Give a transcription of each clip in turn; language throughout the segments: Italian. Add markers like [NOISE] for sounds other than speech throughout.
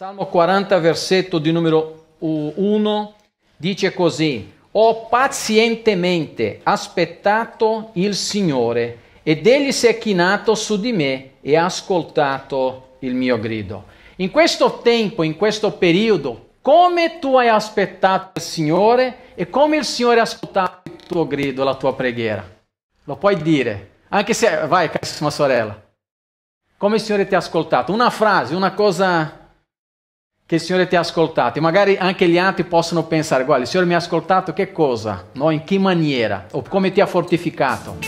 Salmo 40, versetto di numero 1, dice così, ho pazientemente aspettato il Signore ed egli si è chinato su di me e ha ascoltato il mio grido. In questo tempo, in questo periodo, come tu hai aspettato il Signore e come il Signore ha ascoltato il tuo grido, la tua preghiera? Lo puoi dire, anche se... Vai, carissima sorella. Come il Signore ti ha ascoltato? Una frase, una cosa che il Signore ti ha ascoltato. E magari anche gli altri possono pensare, guarda, il Signore mi ha ascoltato che cosa? No? In che maniera? O come ti ha fortificato?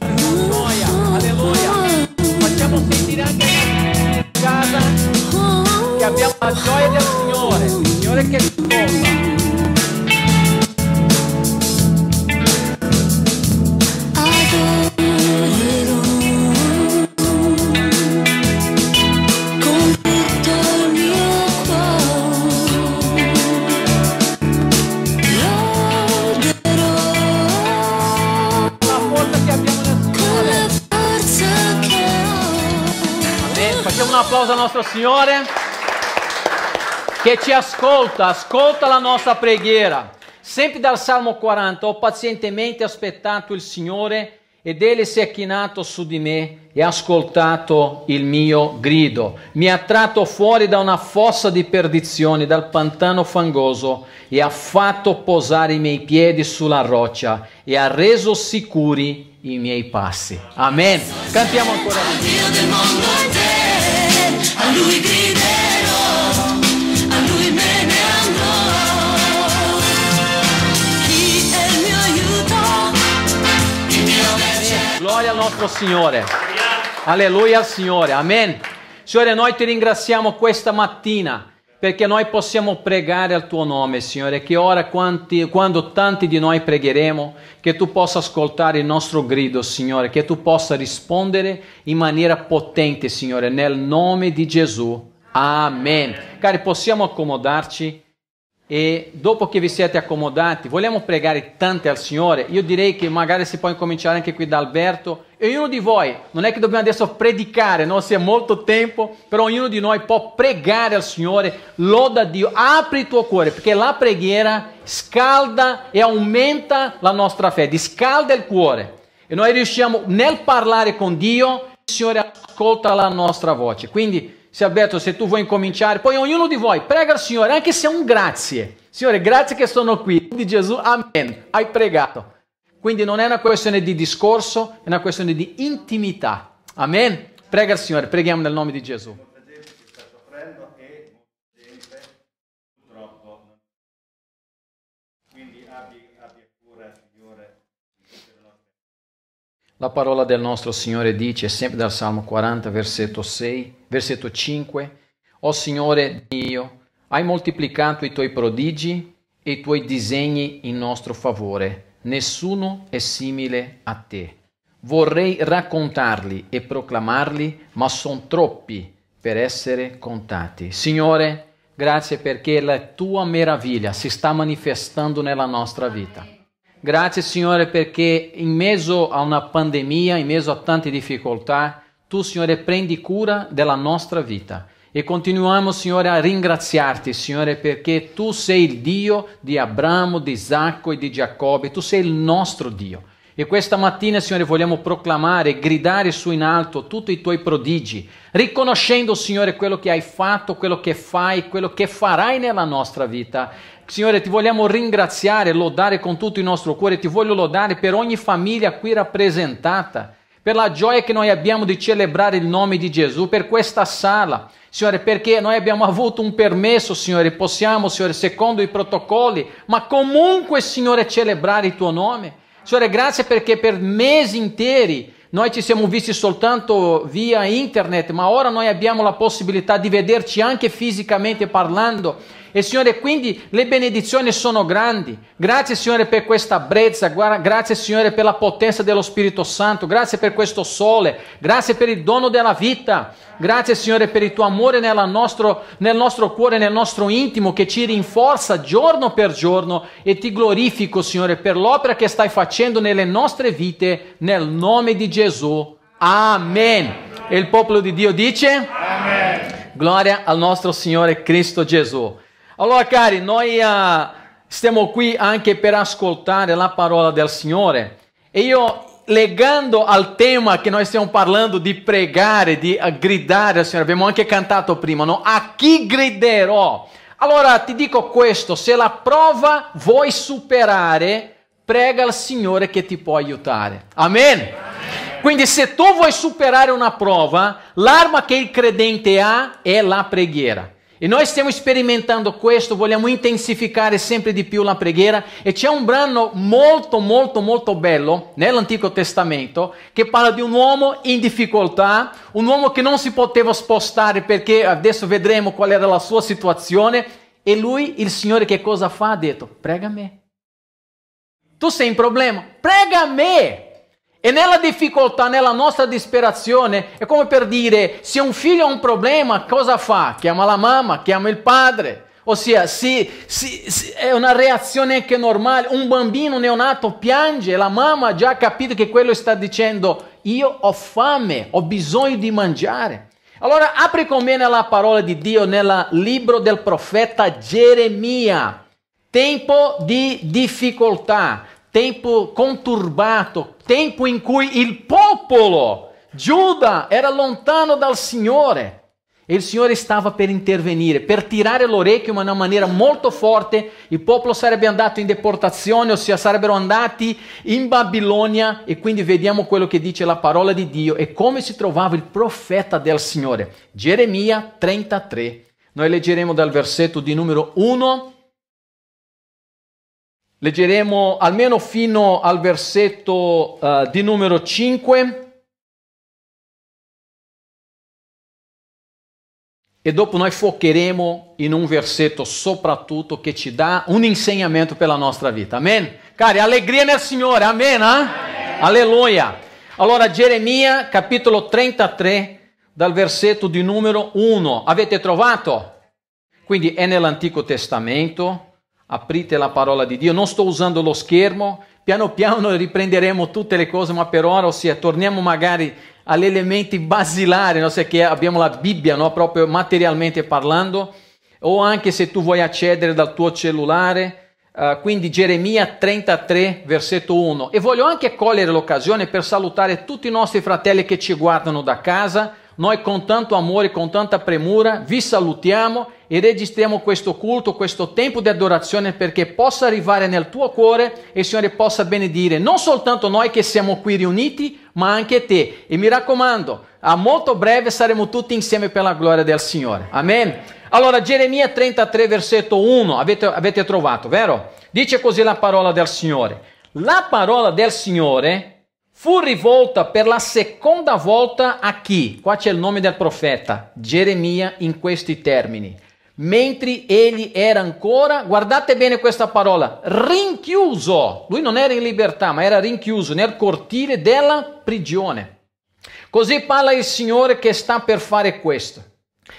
Alleluia, alleluia. Facciamo sentire anche casa che abbiamo la gioia del Signore, il Signore che ascolta. applauso al nostro Signore che ci ascolta, ascolta la nostra preghiera. Sempre dal Salmo 40 ho pazientemente aspettato il Signore ed Egli si è chinato su di me e ha ascoltato il mio grido. Mi ha tratto fuori da una fossa di perdizione, dal pantano fangoso e ha fatto posare i miei piedi sulla roccia e ha reso sicuri i miei passi. Amen. Cantiamo ancora. del mondo lui griderò, a lui me ne andrò. Chi è il mio aiuto? Il mio vergine. Gloria al nostro Signore. Alleluia al Signore. Amen. Signore, noi ti ringraziamo questa mattina perché noi possiamo pregare al tuo nome, Signore, che ora quanti, quando tanti di noi pregheremo, che tu possa ascoltare il nostro grido, Signore, che tu possa rispondere in maniera potente, Signore, nel nome di Gesù. Amen. Cari, possiamo accomodarci? e dopo che vi siete accomodati, vogliamo pregare tante al Signore. Io direi che magari si può incominciare anche qui da Alberto e ognuno di voi, non è che dobbiamo adesso predicare, non si è molto tempo, però ognuno di noi può pregare al Signore, loda Dio, apri il tuo cuore, perché la preghiera scalda e aumenta la nostra fede, scalda il cuore. E noi riusciamo nel parlare con Dio, il Signore ascolta la nostra voce. Quindi sia Alberto, se tu vuoi incominciare, poi ognuno di voi prega al Signore, anche se è un grazie. Signore, grazie che sono qui. Di Gesù, amen. Hai pregato. Quindi non è una questione di discorso, è una questione di intimità. Amen. Prega al Signore, preghiamo nel nome di Gesù. La parola del nostro Signore dice, sempre dal Salmo 40, versetto 6, Versetto 5. O oh Signore Dio, hai moltiplicato i tuoi prodigi e i tuoi disegni in nostro favore. Nessuno è simile a te. Vorrei raccontarli e proclamarli, ma sono troppi per essere contati. Signore, grazie perché la tua meraviglia si sta manifestando nella nostra vita. Grazie Signore perché in mezzo a una pandemia, in mezzo a tante difficoltà, tu, Signore, prendi cura della nostra vita. E continuiamo, Signore, a ringraziarti, Signore, perché tu sei il Dio di Abramo, di Isacco e di Giacobbe. Tu sei il nostro Dio. E questa mattina, Signore, vogliamo proclamare, e gridare su in alto tutti i tuoi prodigi, riconoscendo, Signore, quello che hai fatto, quello che fai, quello che farai nella nostra vita. Signore, ti vogliamo ringraziare, lodare con tutto il nostro cuore, ti voglio lodare per ogni famiglia qui rappresentata per la gioia che noi abbiamo di celebrare il nome di Gesù, per questa sala. Signore, perché noi abbiamo avuto un permesso, Signore, possiamo, Signore, secondo i protocolli, ma comunque, Signore, celebrare il tuo nome. Signore, grazie perché per mesi interi noi ci siamo visti soltanto via internet, ma ora noi abbiamo la possibilità di vederti anche fisicamente parlando. E Signore, quindi le benedizioni sono grandi. Grazie Signore per questa brezza, grazie Signore per la potenza dello Spirito Santo, grazie per questo sole, grazie per il dono della vita. Grazie Signore per il tuo amore nostro, nel nostro cuore, nel nostro intimo che ci rinforza giorno per giorno e ti glorifico Signore per l'opera che stai facendo nelle nostre vite nel nome di Gesù. Amen. E il popolo di Dio dice? Amen. Glória ao nosso Senhor Cristo Jesus. Allora cari, noi uh, stiamo qui anche per ascoltare la parola del Signore e io legando al tema che noi stiamo parlando di pregare, di uh, gridare al Signore, abbiamo anche cantato prima, no? A chi griderò? Allora ti dico questo, se la prova vuoi superare, prega al Signore che ti può aiutare. Amen. Amen. Quindi se tu vuoi superare una prova, l'arma che il credente ha è la preghiera. E noi stiamo sperimentando questo, vogliamo intensificare sempre di più la preghiera e c'è un brano molto molto molto bello nell'Antico Testamento che parla di un uomo in difficoltà, un uomo che non si poteva spostare perché adesso vedremo qual era la sua situazione e lui, il Signore che cosa fa? Ha detto, prega me. Tu sei in problema, prega me. E nella difficoltà, nella nostra disperazione, è come per dire, se un figlio ha un problema, cosa fa? Chiama la mamma, chiama il padre. Ossia, se, se, se è una reazione anche normale, un bambino neonato piange, la mamma ha già capito che quello sta dicendo, io ho fame, ho bisogno di mangiare. Allora apri con me la parola di Dio nel libro del profeta Geremia. Tempo di difficoltà, tempo conturbato, tempo in cui il popolo, Giuda, era lontano dal Signore. E il Signore stava per intervenire, per tirare l'orecchio in una maniera molto forte. Il popolo sarebbe andato in deportazione, ossia sarebbero andati in Babilonia. E quindi vediamo quello che dice la parola di Dio e come si trovava il profeta del Signore. Geremia 33. Noi leggeremo dal versetto di numero 1 Leggeremo almeno fino al versetto uh, di numero 5 e dopo noi focheremo in un versetto soprattutto che ci dà un insegnamento per la nostra vita. Amen. Cari, allegria nel Signore. Amen. Eh? Amen. Alleluia. Allora Geremia capitolo 33 dal versetto di numero 1. Avete trovato? Quindi è nell'Antico Testamento aprite la parola di Dio, non sto usando lo schermo, piano piano riprenderemo tutte le cose, ma per ora, ossia, torniamo magari agli elementi basilari, no? Se che abbiamo la Bibbia, no? proprio materialmente parlando, o anche se tu vuoi accedere dal tuo cellulare, Uh, quindi Geremia 33, versetto 1. E voglio anche cogliere l'occasione per salutare tutti i nostri fratelli che ci guardano da casa noi con tanto amore, con tanta premura vi salutiamo e registriamo questo culto, questo tempo di adorazione perché possa arrivare nel tuo cuore e il Signore possa benedire non soltanto noi che siamo qui riuniti, ma anche te. E mi raccomando, a molto breve saremo tutti insieme per la gloria del Signore. Amen. Allora, Geremia 33, versetto 1, avete, avete trovato, vero? Dice così la parola del Signore. La parola del Signore Fu rivolta per la seconda volta a chi? Qua c'è il nome del profeta, Geremia, in questi termini. Mentre egli era ancora, guardate bene questa parola, rinchiuso. Lui non era in libertà, ma era rinchiuso nel cortile della prigione. Così parla il Signore che sta per fare questo.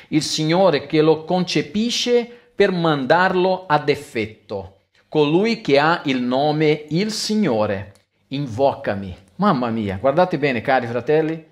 Il Signore che lo concepisce per mandarlo ad effetto. Colui che ha il nome il Signore, invocami Mamma mia, guardate bene cari fratelli,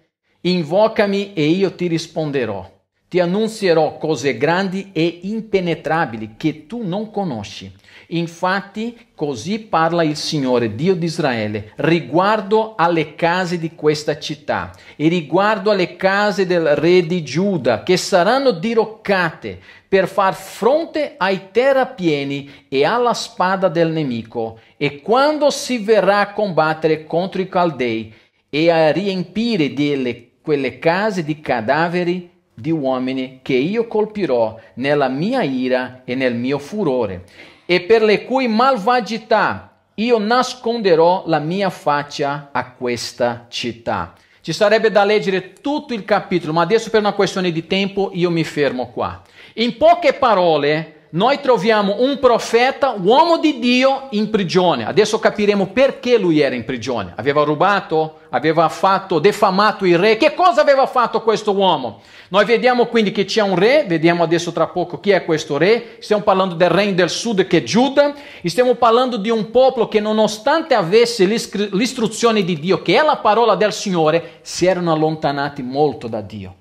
invocami e io ti risponderò ti annunzierò cose grandi e impenetrabili che tu non conosci. Infatti così parla il Signore, Dio di Israele, riguardo alle case di questa città e riguardo alle case del re di Giuda, che saranno diroccate per far fronte ai terrapieni e alla spada del nemico. E quando si verrà a combattere contro i Caldei e a riempire delle, quelle case di cadaveri, di uomini che io colpirò nella mia ira e nel mio furore, e per le cui malvagità io nasconderò la mia faccia a questa città. Ci sarebbe da leggere tutto il capitolo, ma adesso per una questione di tempo io mi fermo qua. In poche parole, noi troviamo un profeta, uomo di Dio, in prigione. Adesso capiremo perché lui era in prigione. Aveva rubato, aveva fatto, defamato il re. Che cosa aveva fatto questo uomo? Noi vediamo quindi che c'è un re, vediamo adesso tra poco chi è questo re. Stiamo parlando del re del sud che è Giuda. Stiamo parlando di un popolo che nonostante avesse l'istruzione di Dio, che è la parola del Signore, si erano allontanati molto da Dio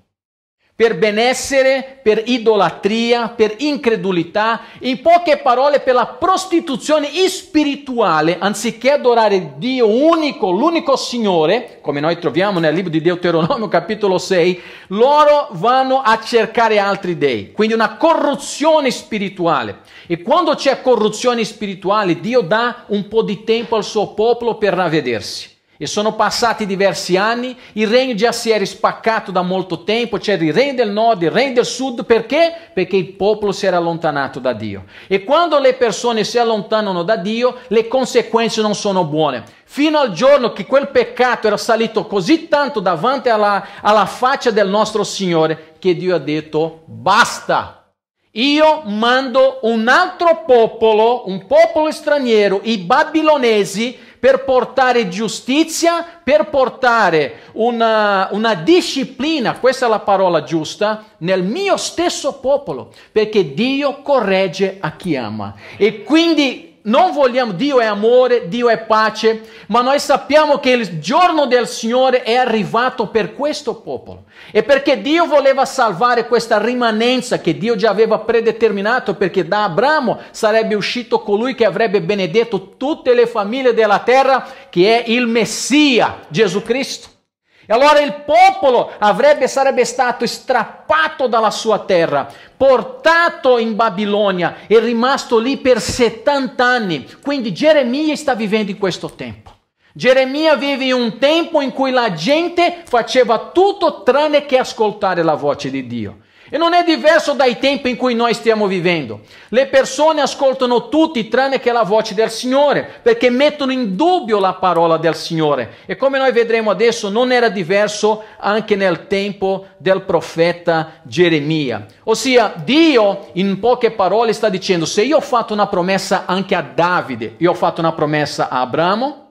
per benessere, per idolatria, per incredulità, in poche parole per la prostituzione spirituale, anziché adorare Dio unico, l'unico Signore, come noi troviamo nel libro di Deuteronomio [LAUGHS] capitolo 6, loro vanno a cercare altri dei, quindi una corruzione spirituale. E quando c'è corruzione spirituale, Dio dà un po' di tempo al suo popolo per ravvedersi. E sono passati diversi anni, il regno già si era spaccato da molto tempo, c'era il regno del nord, il regno del sud, perché? Perché il popolo si era allontanato da Dio. E quando le persone si allontanano da Dio, le conseguenze non sono buone. Fino al giorno che quel peccato era salito così tanto davanti alla, alla faccia del nostro Signore, che Dio ha detto basta. Io mando un altro popolo, un popolo straniero, i babilonesi, per portare giustizia, per portare una, eh, una disciplina, questa è la parola giusta, nel mio stesso popolo, perché Dio corregge a chi ama. E quindi non vogliamo, Dio è amore, Dio è pace, ma noi sappiamo che il giorno del Signore è arrivato per questo popolo. E perché Dio voleva salvare questa rimanenza che Dio già aveva predeterminato, perché da Abramo sarebbe uscito colui che avrebbe benedetto tutte le famiglie della terra, che è il Messia, Gesù Cristo. E allora il popolo avrebbe, sarebbe stato strappato dalla sua terra, portato in Babilonia e rimasto lì per 70 anni. Quindi Geremia sta vivendo in questo tempo. Geremia vive in un tempo in cui la gente faceva tutto tranne che ascoltare la voce di Dio. E non è diverso dai tempi in cui noi stiamo vivendo. Le persone ascoltano tutti tranne che la voce del Signore, perché mettono in dubbio la parola del Signore. E come noi vedremo adesso, non era diverso anche nel tempo del profeta Geremia. Ossia, Dio, in poche parole, sta dicendo, se io ho fatto una promessa anche a Davide, io ho fatto una promessa a Abramo,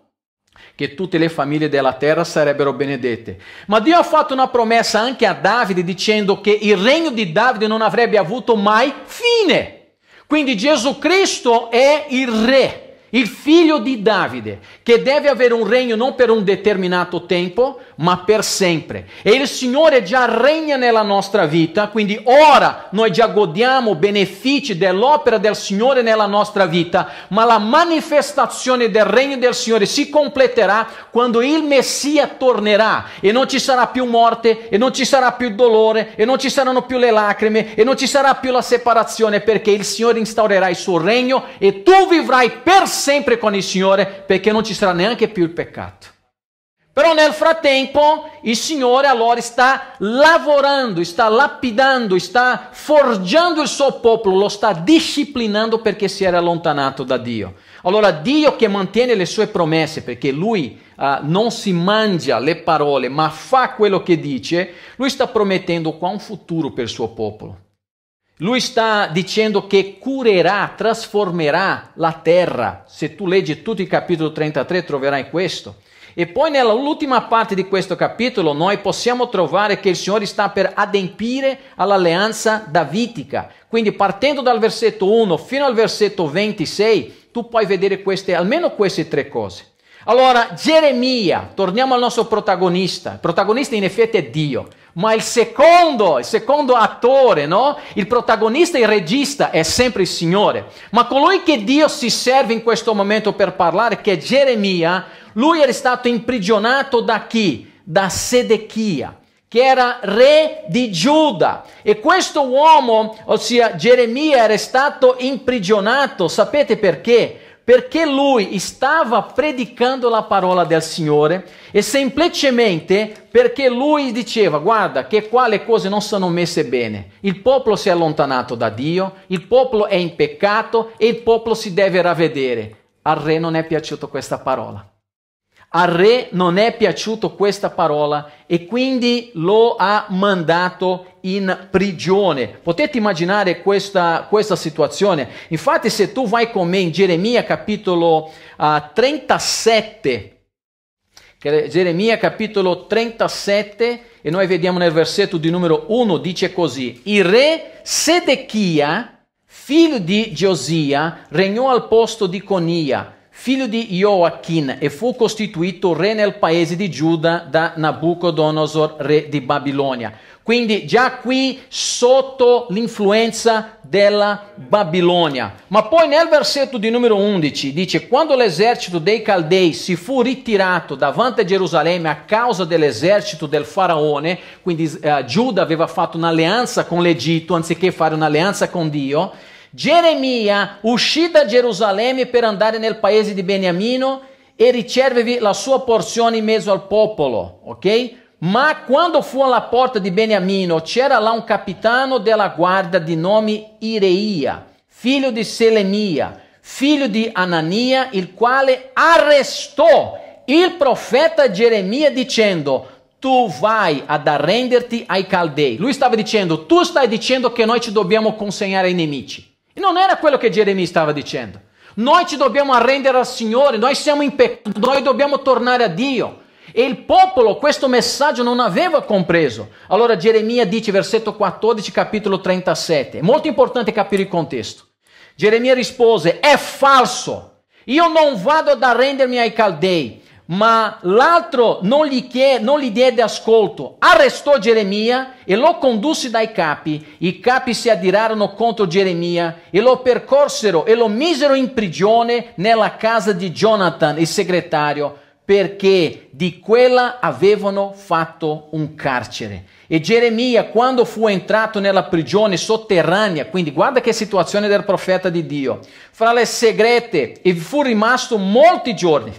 che tutte le famiglie della terra sarebbero benedette. Ma Dio ha fatto una promessa anche a Davide dicendo che il regno di Davide non avrebbe avuto mai fine. Quindi Gesù Cristo è il re il figlio di Davide, che deve avere un regno non per un determinato tempo, ma per sempre. E il Signore già regna nella nostra vita, quindi ora noi già godiamo benefici dell'opera del Signore nella nostra vita, ma la manifestazione del regno del Signore si completerà quando il Messia tornerà e non ci sarà più morte, e non ci sarà più dolore, e non ci saranno più le lacrime, e non ci sarà più la separazione, perché il Signore instaurerà il suo regno e tu vivrai per sempre sempre con il Signore perché non ci sarà neanche più il peccato. Però nel frattempo il Signore allora sta lavorando, sta lapidando, sta forgiando il suo popolo, lo sta disciplinando perché si era allontanato da Dio. Allora Dio che mantiene le sue promesse, perché lui uh, non si mangia le parole, ma fa quello che dice, lui sta promettendo qua un futuro per il suo popolo. Lui sta dicendo che curerà, trasformerà la terra. Se tu leggi tutto il capitolo 33 troverai questo. E poi nell'ultima parte di questo capitolo noi possiamo trovare che il Signore sta per adempiere all'alleanza davitica. Quindi partendo dal versetto 1 fino al versetto 26, tu puoi vedere queste, almeno queste tre cose. Allora, Geremia, torniamo al nostro protagonista. Il protagonista in effetti è Dio ma il secondo, il secondo attore, no? il protagonista, e il regista è sempre il Signore. Ma colui che Dio si serve in questo momento per parlare, che è Geremia, lui era stato imprigionato da chi? Da Sedechia che era re di Giuda. E questo uomo, ossia Geremia, era stato imprigionato, sapete perché? perché lui stava predicando la parola del Signore e semplicemente perché lui diceva, guarda che qua le cose non sono messe bene, il popolo si è allontanato da Dio, il popolo è in peccato e il popolo si deve ravvedere. Al re non è piaciuta questa parola. Al re non è piaciuto questa parola e quindi lo ha mandato in prigione. Potete immaginare questa, questa situazione? Infatti se tu vai con me in Geremia capitolo uh, ah, 37, Geremia capitolo 37 e noi vediamo nel versetto di numero 1 dice così, il re Sedechia, figlio di Giosia, regnò al posto di Conia figlio di Joachim, e fu costituito re nel paese di Giuda da Nabucodonosor, re di Babilonia. Quindi già qui sotto l'influenza della Babilonia. Ma poi nel versetto di numero 11 dice, quando l'esercito dei Caldei si fu ritirato davanti a Gerusalemme a causa dell'esercito del faraone, quindi eh, Giuda aveva fatto un'alleanza con l'Egitto anziché fare un'alleanza con Dio, Jeremia, uscì da Gerusalemme per andare nel paese di Beniamino e ricevervi la sua porzione in mezzo al popolo, ok? Ma quando fu alla porta di Beniamino c'era là un capitano della guarda di nome Ireia, figlio di Selemia, figlio di Anania, il quale arrestò il profeta Geremia dicendo tu vai ad arrenderti ai caldei. Lui estava dizendo, tu stai dizendo que nós te dobbiamo consegnare ai nemici. Non era quello che Geremia stava dicendo. Noi ci dobbiamo arrendere al Signore, noi siamo in peccato, noi dobbiamo tornare a Dio. E il popolo questo messaggio non aveva compreso. Allora Geremia dice, versetto 14, capitolo 37. È molto importante capire il contesto. Geremia rispose, è falso. Io non vado ad arrendermi ai caldei ma l'altro non gli, chiede, non gli diede ascolto. Arrestò Geremia e lo condusse dai capi. I capi si adirarono contro Geremia e lo percorsero e lo misero in prigione nella casa di Jonathan, il segretario, perché di quella avevano fatto un carcere. E Geremia, quando fu entrato nella prigione sotterranea, quindi guarda che situazione del profeta di Dio, fra le segrete, e fu rimasto molti giorni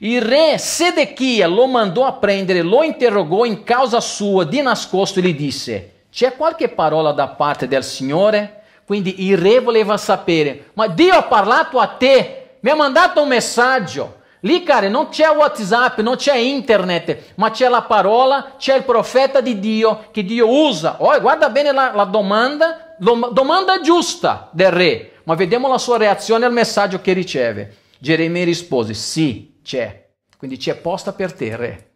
e re Sedequia lo mandou a prendere, lo interrogou em causa sua, di nascosto, e lhe disse: C'è qualche parola da parte del Signore? Quindi il re voleva sapere, ma Dio ha parlato a te, mi ha mandato un messaggio. Lì, cara, non c'è WhatsApp, non c'è internet, ma c'è la parola, c'è il profeta di Dio che Dio usa. Oh, guarda bene la, la domanda, domanda giusta del re, ma vediamo la sua reazione al messaggio che riceve. Geremia rispose: Sì, c'è, quindi c'è posta per te, re.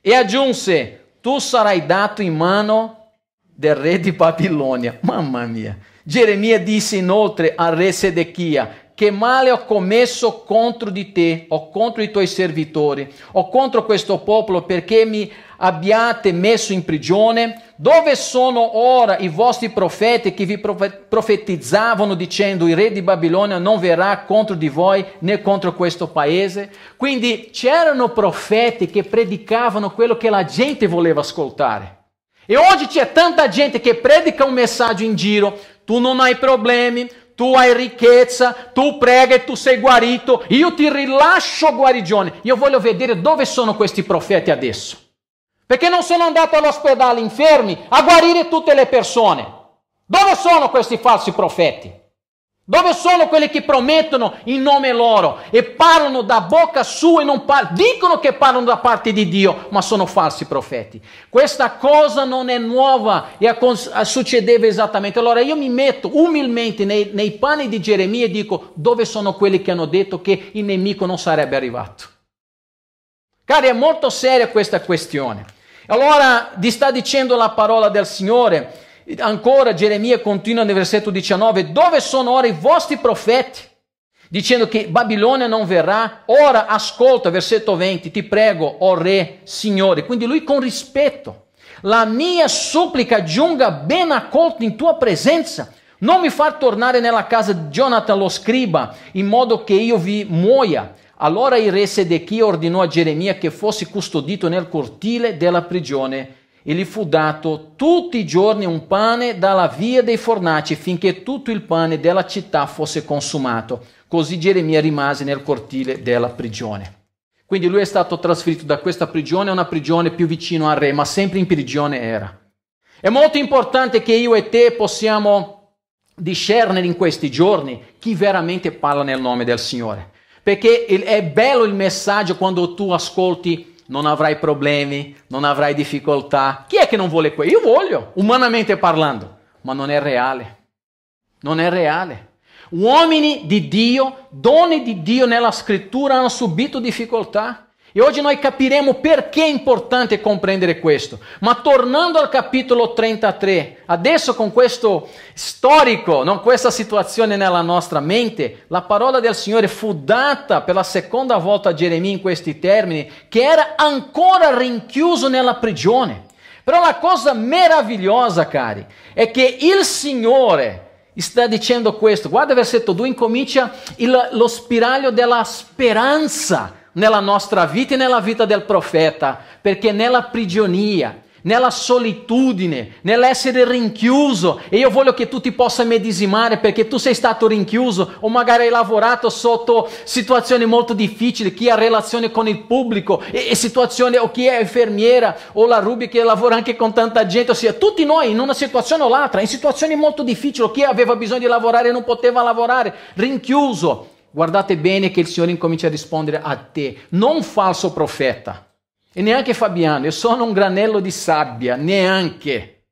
E aggiunse, tu sarai dato in mano del re di Babilonia. Mamma mia. Geremia disse inoltre al re Sedechia, che male ho commesso contro di te, o contro i tuoi servitori, o contro questo popolo, perché mi abbiate messo in prigione? Dove sono ora i vostri profeti che vi profetizzavano dicendo il re di Babilonia non verrà contro di voi né contro questo paese? Quindi c'erano profeti che predicavano quello che la gente voleva ascoltare. E oggi c'è tanta gente che predica un messaggio in giro, tu non hai problemi, tu hai ricchezza, tu prega e tu sei guarito, io ti rilascio guarigione. Io voglio vedere dove sono questi profeti adesso. Perché non sono andato all'ospedale infermi a guarire tutte le persone. Dove sono questi falsi profeti? Dove sono quelli che promettono in nome loro e parlano da bocca sua e non parlano, dicono che parlano da parte di Dio, ma sono falsi profeti? Questa cosa non è nuova e succedeva esattamente. Allora io mi metto umilmente nei, nei panni di Geremia e dico dove sono quelli che hanno detto che il nemico non sarebbe arrivato. Cari, è molto seria questa questione. Allora ti sta dicendo la parola del Signore, ancora Geremia continua nel versetto 19, dove sono ora i vostri profeti? Dicendo che Babilonia non verrà, ora ascolta, versetto 20, ti prego, o oh re, Signore. Quindi lui con rispetto, la mia supplica giunga ben accolta in tua presenza. Non mi far tornare nella casa di Jonathan lo scriba, in modo che io vi muoia. Allora il re Sedechia ordinò a Geremia che fosse custodito nel cortile della prigione e gli fu dato tutti i giorni un pane dalla via dei fornaci finché tutto il pane della città fosse consumato. Così Geremia rimase nel cortile della prigione. Quindi lui è stato trasferito da questa prigione a una prigione più vicino al re, ma sempre in prigione era. È molto importante che io e te possiamo discernere in questi giorni chi veramente parla nel nome del Signore. Perché è bello il messaggio quando tu ascolti non avrai problemi, non avrai difficoltà. Chi è che non vuole quello? Io voglio, umanamente parlando, ma non è reale. Non è reale. Uomini di Dio, doni di Dio nella scrittura hanno subito difficoltà. E oggi noi capiremo perché è importante comprendere questo. Ma tornando al capitolo 33, adesso con questo storico, no, questa situazione nella nostra mente, la parola del Signore fu data per la seconda volta a Geremia in questi termini, che era ancora rinchiuso nella prigione. Però la cosa meravigliosa, cari, è che il Signore sta dicendo questo. Guarda il versetto 2, incomincia lo spiraglio della speranza nella nostra vita e nella vita del profeta, perché nella prigionia, nella solitudine, nell'essere rinchiuso, e io voglio che tu ti possa medesimare perché tu sei stato rinchiuso o magari hai lavorato sotto situazioni molto difficili, chi ha relazione con il pubblico, e, e situazioni, o chi è infermiera, o la Ruby che lavora anche con tanta gente, ossia tutti noi in una situazione o l'altra, in situazioni molto difficili, o chi aveva bisogno di lavorare e non poteva lavorare, rinchiuso, guardate bene che il Signore incomincia a rispondere a te, non un falso profeta, e neanche Fabiano, io sono un granello di sabbia, neanche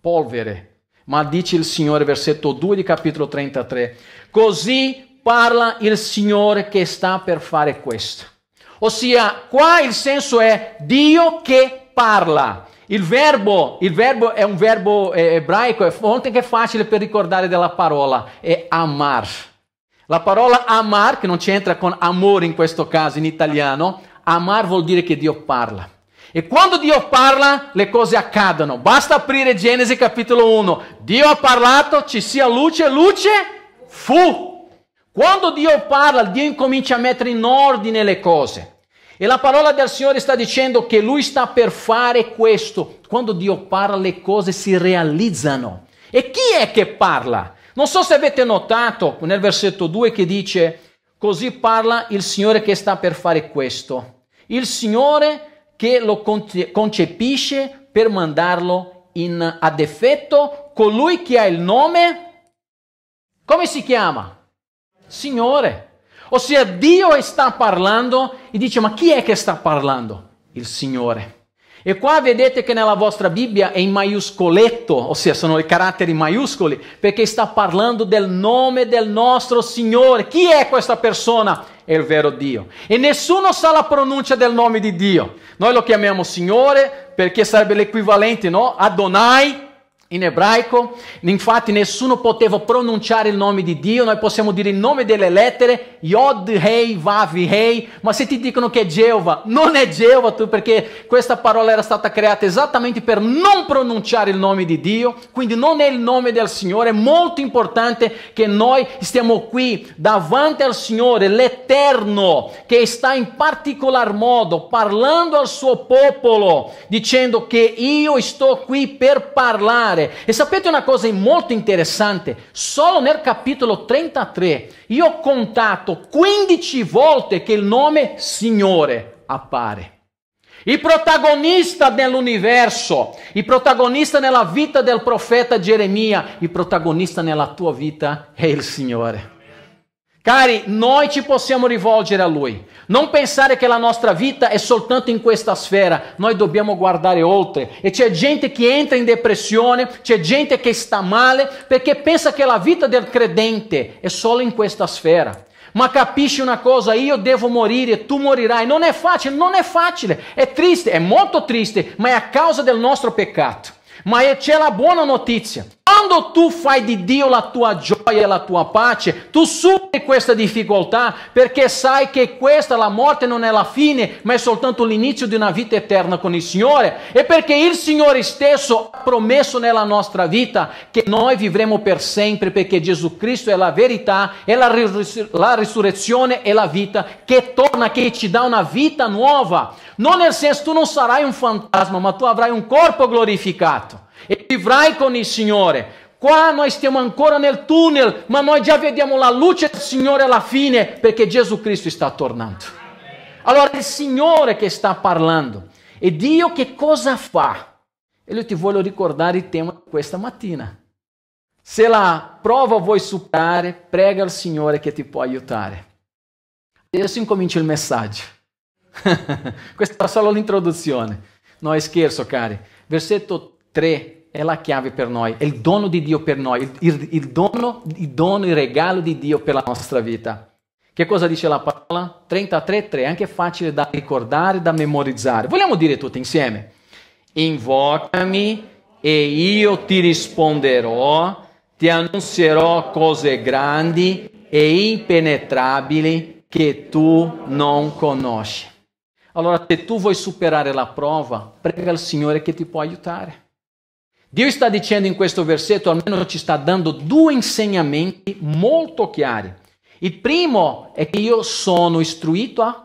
polvere, ma dice il Signore, versetto 2 di capitolo 33, così parla il Signore che sta per fare questo. Ossia, qua il senso è Dio che parla. Il verbo, il verbo è un verbo eh, ebraico, è fonte che è facile per ricordare della parola, è amar. La parola amar, che non c'entra con amore in questo caso in italiano, amar vuol dire che Dio parla. E quando Dio parla, le cose accadono. Basta aprire Genesi capitolo 1. Dio ha parlato, ci sia luce, luce fu. Quando Dio parla, Dio incomincia a mettere in ordine le cose. E la parola del Signore sta dicendo che Lui sta per fare questo. Quando Dio parla, le cose si realizzano. E chi è che parla? Non so se avete notato nel versetto 2 che dice, così parla il Signore che sta per fare questo. Il Signore che lo concepisce per mandarlo in, ad effetto, colui che ha il nome, come si chiama? Signore. Ossia Dio sta parlando e dice, ma chi è che sta parlando? Il Signore. E qua vedete che nella vostra Bibbia è in maiuscoletto, ossia sono i caratteri maiuscoli, perché sta parlando del nome del nostro Signore. Chi è questa persona? È il vero Dio. E nessuno sa la pronuncia del nome di Dio. Noi lo chiamiamo Signore perché sarebbe l'equivalente, no? Adonai, in ebraico, infatti nessuno poteva pronunciare il nome di Dio, noi possiamo dire il nome delle lettere, Yod, Hei, Vav, Hei, ma se ti dicono che è Geova, non è Geova tu perché questa parola era stata creata esattamente per non pronunciare il nome di Dio, quindi non è il nome del Signore, è molto importante che noi stiamo qui davanti al Signore, l'Eterno, che sta in particolar modo parlando al suo popolo, dicendo che io sto qui per parlare e sapete una cosa molto interessante? Solo nel capitolo 33 io ho contato 15 volte che il nome Signore appare. Il protagonista nell'universo, il protagonista nella vita del profeta Geremia, il protagonista nella tua vita è il Signore. Cari, noi ci possiamo rivolgere a Lui. Non pensare che la nostra vita è soltanto in questa sfera, noi dobbiamo guardare oltre. E c'è gente che entra in depressione, c'è gente che sta male perché pensa che la vita del credente è solo in questa sfera. Ma capisci una cosa, io devo morire, tu morirai. Non è facile, non è facile. È triste, è molto triste, ma è a causa del nostro peccato. Ma c'è la buona notizia. Quando tu fai di Dio la tua gioia e la tua pace, tu superi questa difficoltà perché sai che questa, la morte, non è la fine, ma è soltanto l'inizio di una vita eterna con il Signore. E perché il Signore stesso ha promesso nella nostra vita che noi vivremo per sempre perché Gesù Cristo è la verità, è la, ris- la risurrezione e la vita che torna, che ti dà una vita nuova. Non nel senso tu non sarai un fantasma, ma tu avrai un corpo glorificato. Livrai con il Signore. Qua noi stiamo ancora nel tunnel, ma noi già vediamo la luce del Signore alla fine perché Gesù Cristo sta tornando. Allora è il Signore che sta parlando. E Dio che cosa fa? E io ti voglio ricordare il tema di questa mattina. Se la prova vuoi superare, prega al Signore che ti può aiutare. Adesso incomincia il messaggio. [LAUGHS] Questa è solo l'introduzione. No, è scherzo, cari. Versetto 3 è la chiave per noi, è il dono di Dio per noi, il, il, dono, il dono, il regalo di Dio per la nostra vita. Che cosa dice la parola? 33.3, è anche facile da ricordare, da memorizzare. Vogliamo dire tutti insieme? Invocami e io ti risponderò, ti annuncerò cose grandi e impenetrabili che tu non conosci. Allora, se tu vuoi superare la prova, prega al Signore che ti può aiutare. Deus está dizendo em questo ao menos te está dando dois ensinamentos muito claros. O primo é que eu sono instruído a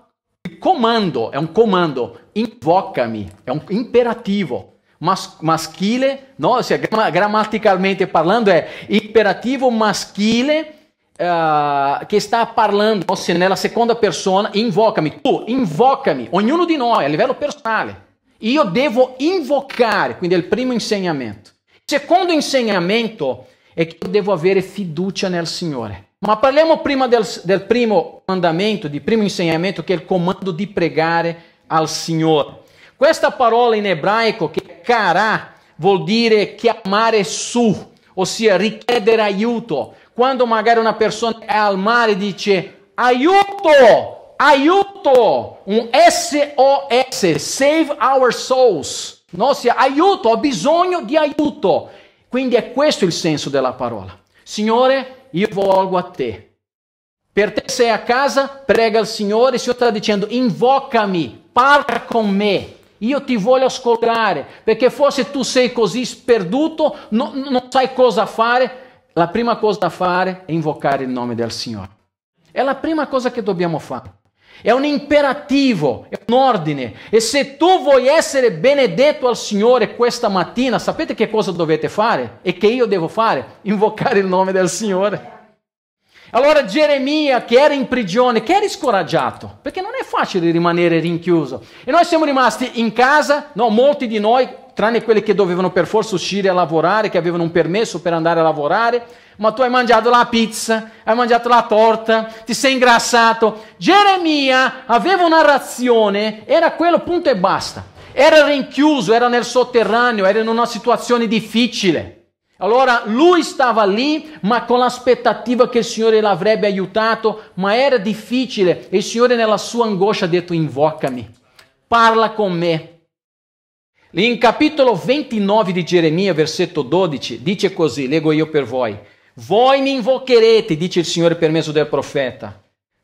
comando, é um comando, invoca-me, é um imperativo. Mas, maschile, no? Ossia, é grammaticalmente é imperativo masquile uh, está falando, parlando, na segunda pessoa, invoca-me, tu me ognuno de nós, a nível pessoal. io devo invocar, quindi é o primo insegnamento. Il Secondo insegnamento è che eu devo avere fiducia nel Signore. Ma parliamo prima del, del primo mandamento, di primo insegnamento, che è il comando di pregare al Signore. Questa parola in ebraico, che è carà, vuol dire chiamare su, ossia richiedere aiuto. Quando magari una persona è al mare dice aiuto, aiuto, un SOS, Save Our Souls. Nossa, aiuto, ho bisogno di aiuto. Quindi è questo il senso della parola. Signore, io volgo a te. Per te sei a casa, prega al Signore, il Signore sta dicendo invocami, parla con me. Io ti voglio ascoltare, perché forse tu sei così sperduto, no, non sai cosa fare. La prima cosa da fare è invocare il nome del Signore. È la prima cosa che dobbiamo fare. È un imperativo, è un ordine. E se tu vuoi essere benedetto al Signore questa mattina, sapete che cosa dovete fare? E che io devo fare? Invocare il nome del Signore. Allora Geremia, che era in prigione, che era scoraggiato, perché non è facile rimanere rinchiuso. E noi siamo rimasti in casa, no, molti di noi, tranne quelli che dovevano per forza uscire a lavorare, che avevano un permesso per andare a lavorare, ma tu hai mangiato la pizza, hai mangiato la torta, ti sei ingrassato. Geremia aveva una razione, era quello punto e basta. Era rinchiuso, era nel sotterraneo, era in una situazione difficile. Allora lui stava lì, ma con l'aspettativa che il Signore l'avrebbe aiutato, ma era difficile. E il Signore nella sua angoscia ha detto, invocami, parla con me. In capitolo 29 di Geremia, versetto 12, dice così, leggo io per voi. Voi mi invocherete, dice il Signore per mezzo del profeta.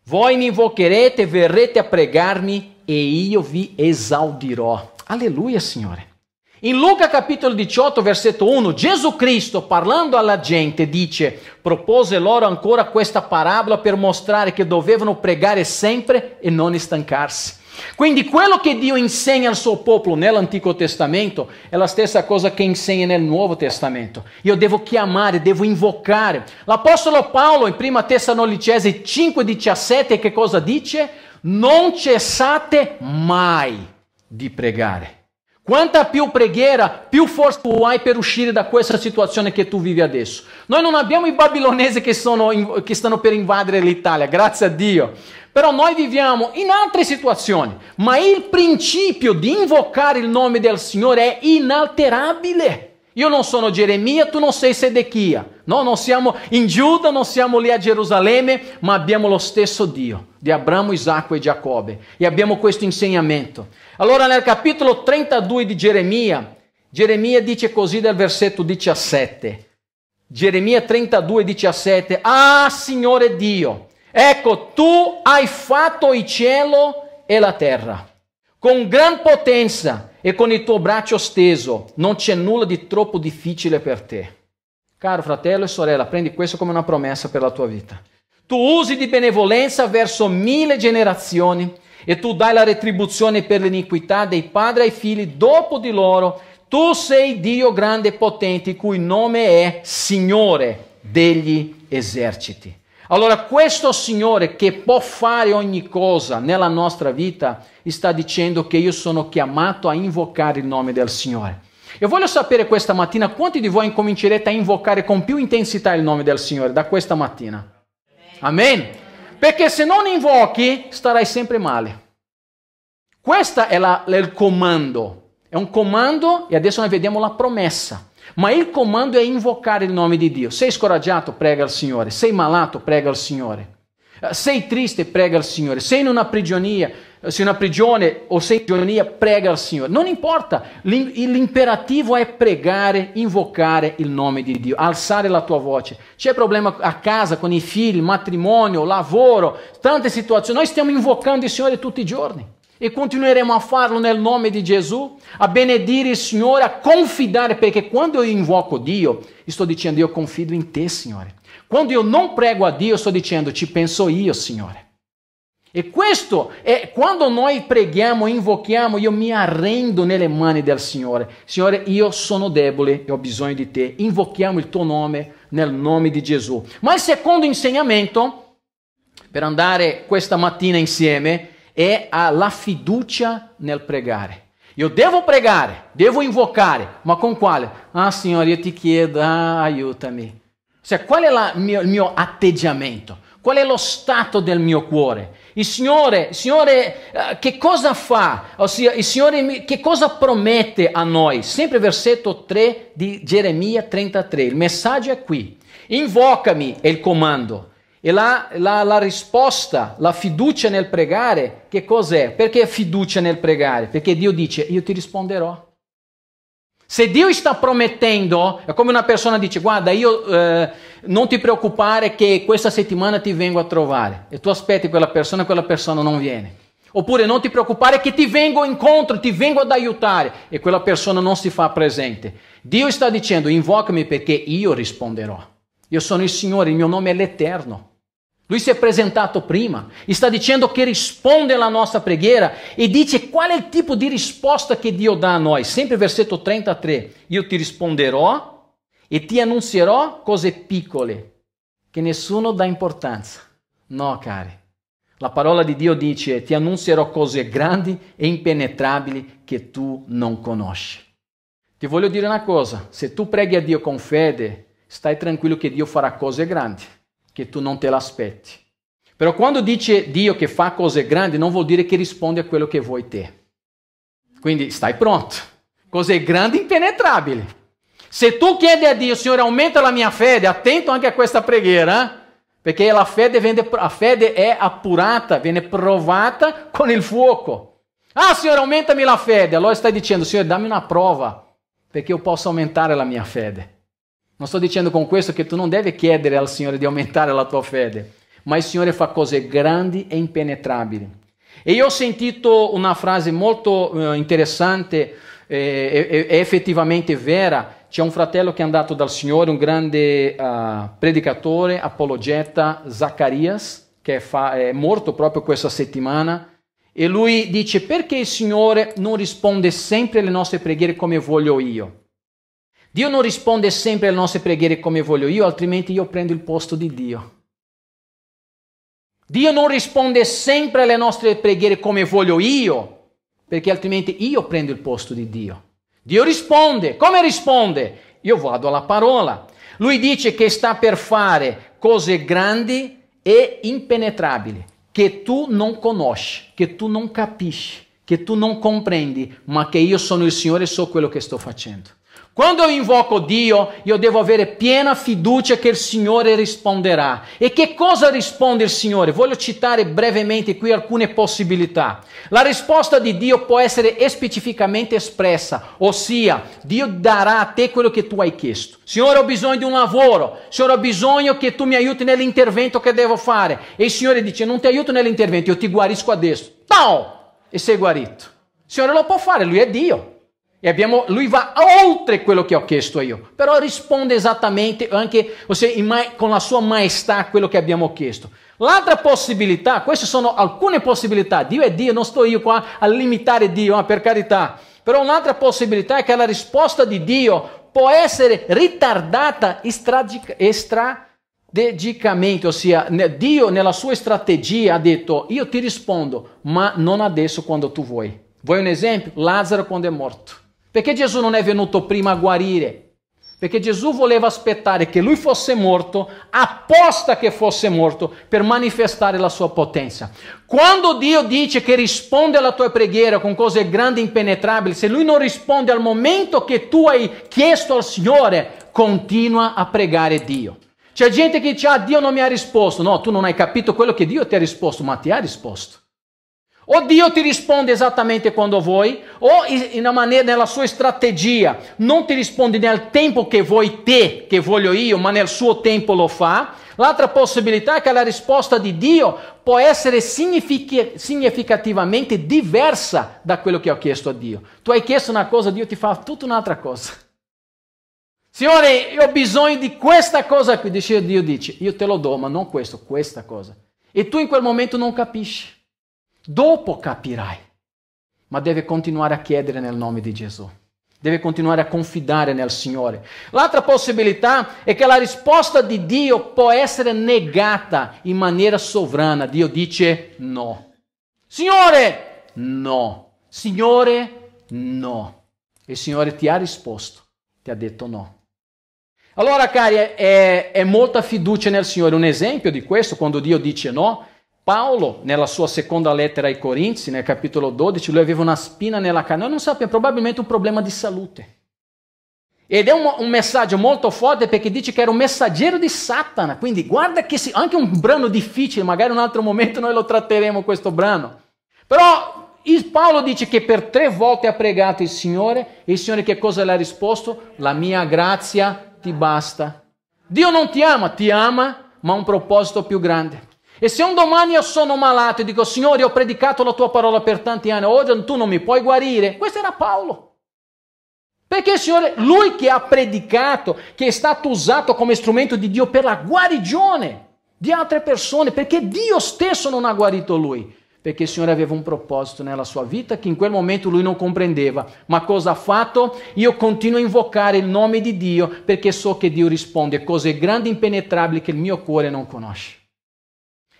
Voi mi invocherete, verrete a pregarmi e io vi esaudirò. Aleluia, Signore. In Luca capitolo 18, versetto 1, Gesù Cristo parlando alla gente dice, propose loro ancora questa parabola per mostrare che dovevano pregare sempre e non stancarsi. Quindi quello che Dio insegna al suo popolo nell'Antico Testamento è la stessa cosa che insegna nel Nuovo Testamento. Io devo chiamare, devo invocare. L'Apostolo Paolo in 1 Tessalonicesi 5,17 che cosa dice? Non cessate mai di pregare. Quanta più preghiera, più forza tu hai per uscire da questa situazione che tu vivi adesso. Noi non abbiamo i babilonesi che, sono, che stanno per invadere l'Italia, grazie a Dio. Però noi viviamo in altre situazioni, ma il principio di invocare il nome del Signore è inalterabile. Io non sono Geremia, tu non sei Sedechia. No, non siamo in Giuda, non siamo lì a Gerusalemme, ma abbiamo lo stesso Dio di Abramo, Isacco e Giacobbe. E abbiamo questo insegnamento. Allora nel capitolo 32 di Geremia, Geremia dice così dal versetto 17. Geremia 32, 17. Ah, Signore Dio, Ecco, tu hai fatto il cielo e la terra. Con gran potenza e con il tuo braccio steso, non c'è nulla di troppo difficile per te. Caro fratello e sorella, prendi questo come una promessa per la tua vita. Tu usi di benevolenza verso mille generazioni e tu dai la retribuzione per l'iniquità dei padri ai figli dopo di loro. Tu sei Dio grande e potente, cui nome è Signore degli eserciti. Allora questo Signore che può fare ogni cosa nella nostra vita sta dicendo che io sono chiamato a invocare il nome del Signore. Io voglio sapere questa mattina quanti di voi incomincerete a invocare con più intensità il nome del Signore da questa mattina. Amen. Perché se non invochi starai sempre male. Questo è, è, il comando. È un comando e adesso noi vediamo la promessa. Ma il comando è invocare il nome di Dio. Sei scoraggiato, prega al Signore. Sei malato, prega al Signore. Eh, sei triste, prega al Signore. Sei in una prigionia, eh, sei in una prigione o sei in prigionia, prega al Signore. Non importa, l'imperativo è pregare, invocare il nome di Dio, alzare la tua voce. C'è problema a casa, con i figli, matrimonio, lavoro, tante situazioni. Noi stiamo invocando il Signore tutti i giorni. E continueremo a farlo nel nome di Gesù, a benedire il Signore, a confidare, perché quando io invoco Dio, sto dicendo io confido in te, Signore. Quando io non prego a Dio, sto dicendo ci penso io, Signore. E questo è quando noi preghiamo, invochiamo, io mi arrendo nelle mani del Signore. Signore, io sono debole e ho bisogno di te. Invochiamo il tuo nome nel nome di Gesù. Ma il secondo insegnamento, per andare questa mattina insieme, è la fiducia nel pregare. Io devo pregare, devo invocar, ma con quale? Ah, Signore, io ti chiedo, ah, aiuta Cioè, qual è la, mio, il mio atteggiamento? Qual è lo stato del mio cuore? Il Signore, Signore che ah, cosa fa? Ossia, il Signore che cosa promette a noi? Sempre versetto 3 di Geremia 33, il messaggio è qui. Invocami, è il comando e la, la, la, risposta, la fiducia nel pregare, che cos'è? Perché fiducia nel pregare? Perché Dio dice, io ti risponderò. Se Dio sta promettendo, è come una persona dice, guarda, io eh, non ti preoccupare che questa settimana ti vengo a trovare. E tu aspetti quella persona e quella persona non viene. Oppure non ti preoccupare che ti vengo incontro, ti vengo ad aiutare. E quella persona non si fa presente. Dio sta dicendo, invocami perché io risponderò. Io sono il Signore, il mio nome è l'Eterno. Lui si è presentato prima e sta dicendo che risponde alla nostra preghiera e dice qual è il tipo di risposta che Dio dà a noi. Sempre versetto 33, io ti risponderò e ti annuncerò cose piccole che nessuno dà importanza. No, cari. La parola di Dio dice ti annuncerò cose grandi e impenetrabili che tu non conosci. Ti voglio dire una cosa, se tu preghi a Dio con fede, stai tranquillo che Dio farà cose grandi che tu non te l'aspetti. Però quando dice Dio che fa cose grandi non vuol dire che risponde a quello che vuoi te. Quindi stai pronto. Cose grandi impenetrabili. Se tu chiedi a Dio, Signore, aumenta la mia fede, attento anche a questa preghiera, perché la fede, viene, la fede è appurata, viene provata con il fuoco. Ah, Signore, aumentami la fede. Allora stai dicendo, Signore, dammi una prova, perché io possa aumentare la mia fede. Non sto dicendo con questo che tu non devi chiedere al Signore di aumentare la tua fede, ma il Signore fa cose grandi e impenetrabili. E io ho sentito una frase molto eh, interessante eh, e effettivamente vera. C'è un fratello che è andato dal Signore, un grande uh, predicatore, apologeta, Zacarias, che è morto proprio questa settimana. E lui dice perché il Signore non risponde sempre alle nostre preghiere come voglio io? Dio non risponde sempre alle nostre preghiere come voglio io, altrimenti io prendo il posto di Dio. Dio non risponde sempre alle nostre preghiere come voglio io, perché altrimenti io prendo il posto di Dio. Dio risponde. Come risponde? Io vado alla parola. Lui dice che sta per fare cose grandi e impenetrabili, che tu non conosci, che tu non capisci, che tu non comprendi, ma che io sono il Signore e so quello che sto facendo. Quando eu invoco Dio, eu devo avere piena fiducia che il Signore risponderà. E che cosa risponde il Signore? Voglio citare brevemente qui alcune possibilità. La risposta di Dio può essere specificamente espressa, ossia Dio darà a te quello che tu hai chiesto. Signore, ho bisogno di un um lavoro. Signore, ho bisogno che tu mi aiuti nell'intervento che devo fare. E il Signore dice, non ti aiuto nell'intervento, io ti guarisco adesso. Pau! E sei guarito. Il Signore lo può fare, Lui è Dio. E abbiamo, lui va oltre quello che ho chiesto io, però risponde esattamente anche ossia, con la sua maestà a quello che abbiamo chiesto. L'altra possibilità, queste sono alcune possibilità, Dio è Dio, non sto io qua a limitare Dio, per carità, però un'altra possibilità è che la risposta di Dio può essere ritardata strategicamente, ossia Dio nella sua strategia ha detto io ti rispondo, ma non adesso quando tu vuoi. Vuoi un esempio? Lazzaro quando è morto. Perché Gesù non è venuto prima a guarire? Perché Gesù voleva aspettare che lui fosse morto, apposta che fosse morto, per manifestare la sua potenza. Quando Dio dice che risponde alla tua preghiera con cose grandi e impenetrabili, se lui non risponde al momento che tu hai chiesto al Signore, continua a pregare Dio. C'è gente che dice, ah, Dio non mi ha risposto. No, tu non hai capito quello che Dio ti ha risposto, ma ti ha risposto. O Dio ti risponde esattamente quando vuoi, o na maneira, nella sua strategia, non ti risponde nel tempo che vuoi te, che voglio io, ma nel suo tempo lo fa. L'altra possibilità è che la risposta di Dio può essere significativamente diversa da quello che ho chiesto a Dio. Tu hai chiesto una cosa, Dio ti fa tutta un'altra cosa. Signore, io ho bisogno di questa cosa qui. Dice Dio, dice, io te lo do, ma non questo, questa cosa. E tu in quel momento non capisci. Dopo capirai. Ma deve continuare a chiedere nel nome di Gesù. Deve continuare a confidare nel Signore. L'altra possibilità è che la risposta di Dio può essere negata in maniera sovrana. Dio dice no. Signore, no. Signore, no. Il Signore ti ha risposto, ti ha detto no. Allora, cari, è, è molta fiducia nel Signore. Un esempio di questo, quando Dio dice no, Paulo, nella sua seconda lettera ai Corinzi, nel capitolo 12, lui aveva una spina nella carne, noi non sappiamo, probabilmente un problema di salute. Ed è un, un, messaggio molto forte perché dice che era un messaggero di Satana, quindi guarda che se, anche un brano difficile, magari un altro momento noi lo tratteremo questo brano. Però Paolo dice che per tre volte ha pregato il Signore e il Signore che cosa le ha risposto? La mia grazia ti basta. Dio non ti ama, ti ama, ma ha un proposito più grande. E se un domani io sono malato e dico, Signore, ho predicato la tua parola per tanti anni, oggi tu non mi puoi guarire, questo era Paolo. Perché, il Signore, lui che ha predicato, che è stato usato come strumento di Dio per la guarigione di altre persone, perché Dio stesso non ha guarito lui? Perché il Signore aveva un proposito nella sua vita che in quel momento lui non comprendeva. Ma cosa ha fatto? Io continuo a invocare il nome di Dio perché so che Dio risponde cose grandi e impenetrabili che il mio cuore non conosce.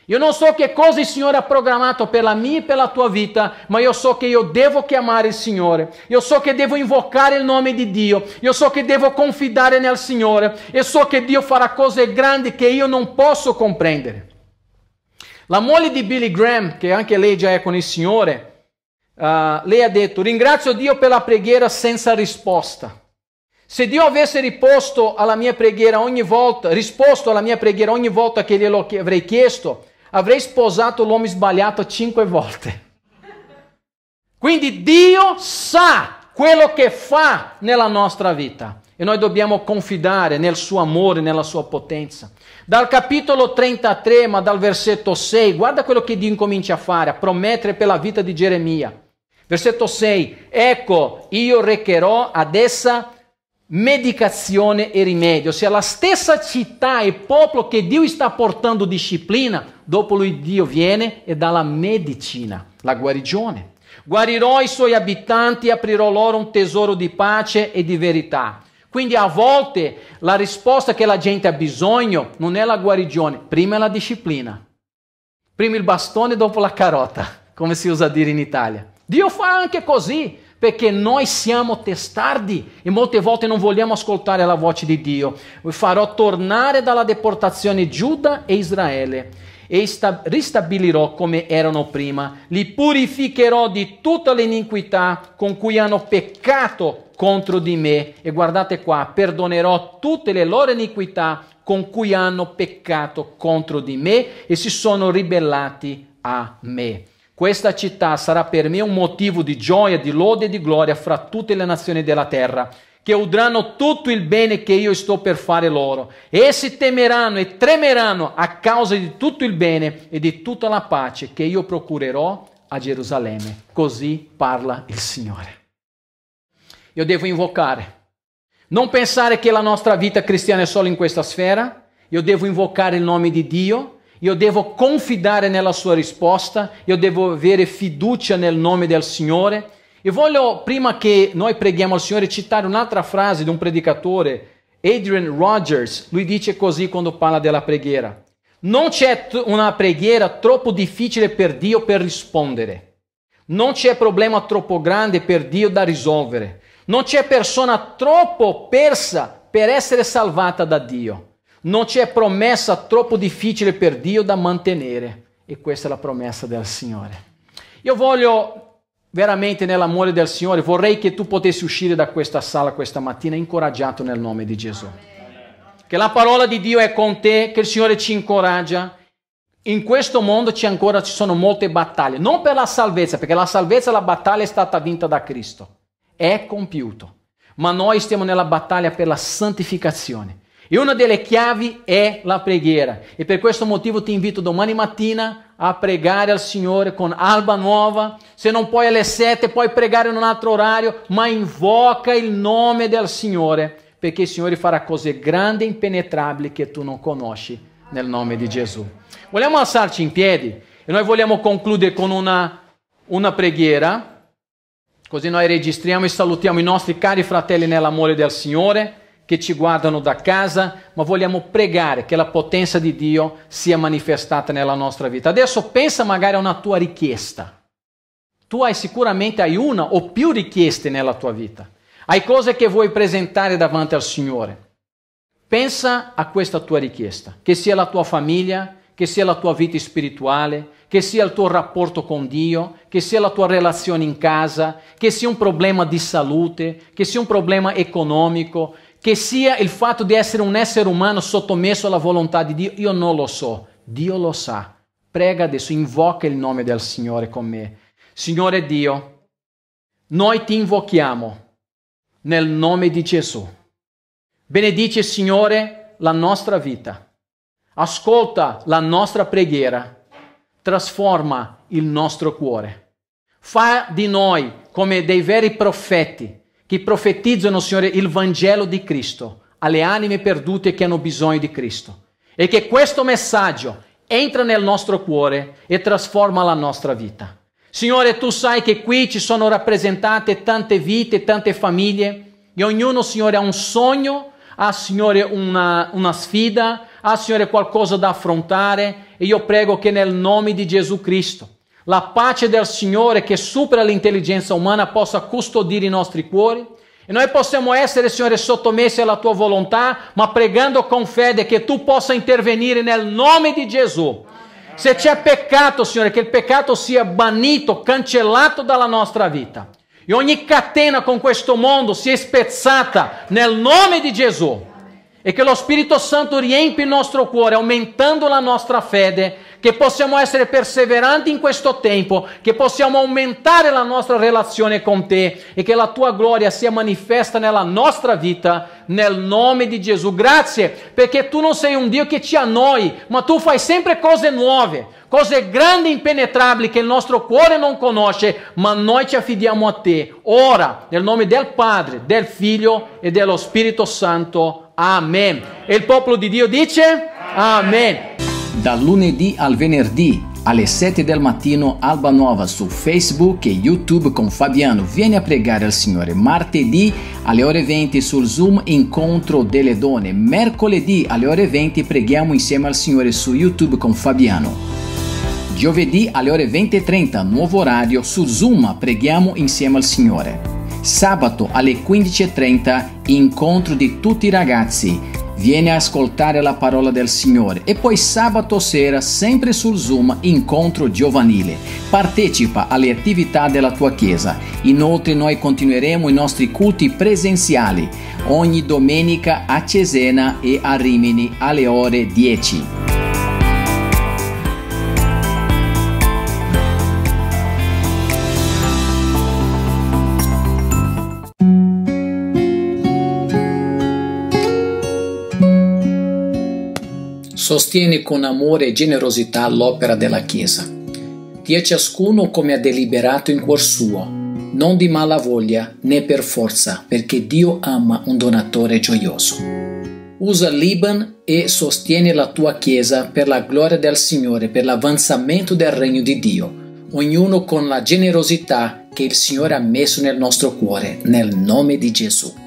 Io non so che cosa il Signore ha programmato per la mia e per la tua vita, ma io so che io devo chiamare il Signore. Io so che devo invocare il nome di Dio. Io so che devo confidare nel Signore. E so che Dio farà cose grandi che io non posso comprendere. La moglie di Billy Graham, che anche lei già è con il Signore, uh, lei ha detto, ringrazio Dio per la preghiera senza risposta. Se Dio avesse risposto alla mia preghiera ogni volta, risposto alla mia preghiera ogni volta che glielo avrei chiesto, avrei sposato l'uomo sbagliato cinque volte. Quindi Dio sa quello che fa nella nostra vita e noi dobbiamo confidare nel suo amore, nella sua potenza. Dal capitolo 33, ma dal versetto 6, guarda quello che Dio incomincia a fare, a promettere per la vita di Geremia. Versetto 6, ecco, io recherò ad essa medicazione e rimedio, ossia la stessa città e popolo che Dio sta portando disciplina, dopo lui Dio viene e dà la medicina, la guarigione. Guarirò i suoi abitanti e aprirò loro un tesoro di pace e di verità. Quindi a volte la risposta che la gente ha bisogno non è la guarigione, prima è la disciplina. Prima il bastone, dopo la carota, come si usa dire in Italia. Dio fa anche così, perché noi siamo testardi e molte volte non vogliamo ascoltare la voce di Dio. Vi farò tornare dalla deportazione Giuda e Israele e ristabilirò come erano prima. Li purificherò di tutta l'iniquità con cui hanno peccato contro di me. E guardate qua, perdonerò tutte le loro iniquità con cui hanno peccato contro di me e si sono ribellati a me. Questa città sarà per me un motivo di gioia, di lode e di gloria fra tutte le nazioni della terra, che udranno tutto il bene che io sto per fare loro. Essi temeranno e tremeranno a causa di tutto il bene e di tutta la pace che io procurerò a Gerusalemme. Così parla il Signore. Io devo invocare. Non pensare che la nostra vita cristiana è solo in questa sfera. Io devo invocare il nome di Dio eu devo confidare nella sua risposta, eu devo avere fiducia nel nome del Signore. E voglio, prima che noi preghiamo al Signore, citare un'altra frase di un predicatore, Adrian Rogers. Lui dice così quando parla della preghiera. Non c'è una preghiera troppo difficile per Dio per rispondere. Non c'è problema troppo grande per Dio da risolvere. Non c'è persona troppo persa per essere salvata da Dio. Non c'è promessa troppo difficile per Dio da mantenere e questa è la promessa del Signore. Io voglio veramente nell'amore del Signore, vorrei che tu potessi uscire da questa sala questa mattina incoraggiato nel nome di Gesù. Che la parola di Dio è con te, che il Signore ci incoraggia. In questo mondo ci, ancora, ci sono molte battaglie, non per la salvezza, perché la salvezza, la battaglia è stata vinta da Cristo, è compiuto. Ma noi stiamo nella battaglia per la santificazione e una delle chiavi è la preghiera. E per questo motivo ti invito domani mattina a pregare al Signore con alba nuova. Se non puoi alle sette, puoi pregare in un altro orario, ma invoca il nome del Signore, perché il Signore farà cose grandi e impenetrabili che tu non conosci, nel nome di Gesù. Vogliamo alzarci in piedi e noi vogliamo concludere con una, una preghiera, così noi registriamo e salutiamo i nostri cari fratelli nell'amore del Signore che ci guardano da casa, ma vogliamo pregare che la potenza di Dio sia manifestata nella nostra vita. Adesso pensa magari a una tua richiesta. Tu hai sicuramente hai una o più richieste nella tua vita. Hai cose che vuoi presentare davanti al Signore. Pensa a questa tua richiesta, che sia la tua famiglia, che sia la tua vita spirituale, che sia il tuo rapporto con Dio, che sia la tua relazione in casa, che sia un problema di salute, che sia un problema economico, che sia il fatto di essere un essere umano sottomesso alla volontà di Dio, io non lo so, Dio lo sa. Prega adesso, invoca il nome del Signore con me. Signore Dio, noi ti invochiamo nel nome di Gesù. Benedice, Signore, la nostra vita. Ascolta la nostra preghiera. Trasforma il nostro cuore. Fa di noi come dei veri profeti che profetizzano, Signore, il Vangelo di Cristo alle anime perdute che hanno bisogno di Cristo. E che questo messaggio entra nel nostro cuore e trasforma la nostra vita. Signore, tu sai che qui ci sono rappresentate tante vite, tante famiglie, e ognuno, Signore, ha un sogno, ha, Signore, una, una sfida, ha, Signore, qualcosa da affrontare, e io prego che nel nome di Gesù Cristo, la pace del Signore che supera l'intelligenza umana possa custodire i nostri cuori. E noi possiamo essere, Signore, sottomessi alla tua volontà, ma pregando con fede che tu possa intervenire nel nome di Gesù. Se c'è peccato, Signore, che il peccato sia banito, cancellato dalla nostra vita. E ogni catena con questo mondo sia spezzata nel nome di Gesù. E che lo Spirito Santo riempi il nostro cuore, aumentando la nostra fede che possiamo essere perseveranti in questo tempo, che possiamo aumentare la nostra relazione con te e che la tua gloria sia manifesta nella nostra vita, nel nome di Gesù. Grazie perché tu non sei un Dio che ci annoi, ma tu fai sempre cose nuove, cose grandi e impenetrabili che il nostro cuore non conosce, ma noi ci affidiamo a te. Ora, nel nome del Padre, del Figlio e dello Spirito Santo. Amen. E il popolo di Dio dice? Amen dal lunedì al venerdì alle 7 del mattino Alba Nuova su Facebook e YouTube con Fabiano. Vieni a pregare al Signore. Martedì alle ore 20 sul Zoom incontro delle donne. Mercoledì alle ore 20 preghiamo insieme al Signore su YouTube con Fabiano. Giovedì alle ore 20.30, nuovo orario, su Zoom preghiamo insieme al Signore. Sabato alle 15.30, incontro di tutti i ragazzi. Vieni a ascoltare la parola del Signore e poi sabato sera, sempre sul Zoom, incontro giovanile. Partecipa alle attività della tua chiesa. Inoltre noi continueremo i nostri culti presenziali ogni domenica a Cesena e a Rimini alle ore 10. sostiene con amore e generosità l'opera della Chiesa. Dia ciascuno come ha deliberato in cuor suo, non di mala voglia né per forza, perché Dio ama un donatore gioioso. Usa Liban e sostieni la tua Chiesa per la gloria del Signore, per l'avanzamento del regno di Dio, ognuno con la generosità che il Signore ha messo nel nostro cuore, nel nome di Gesù.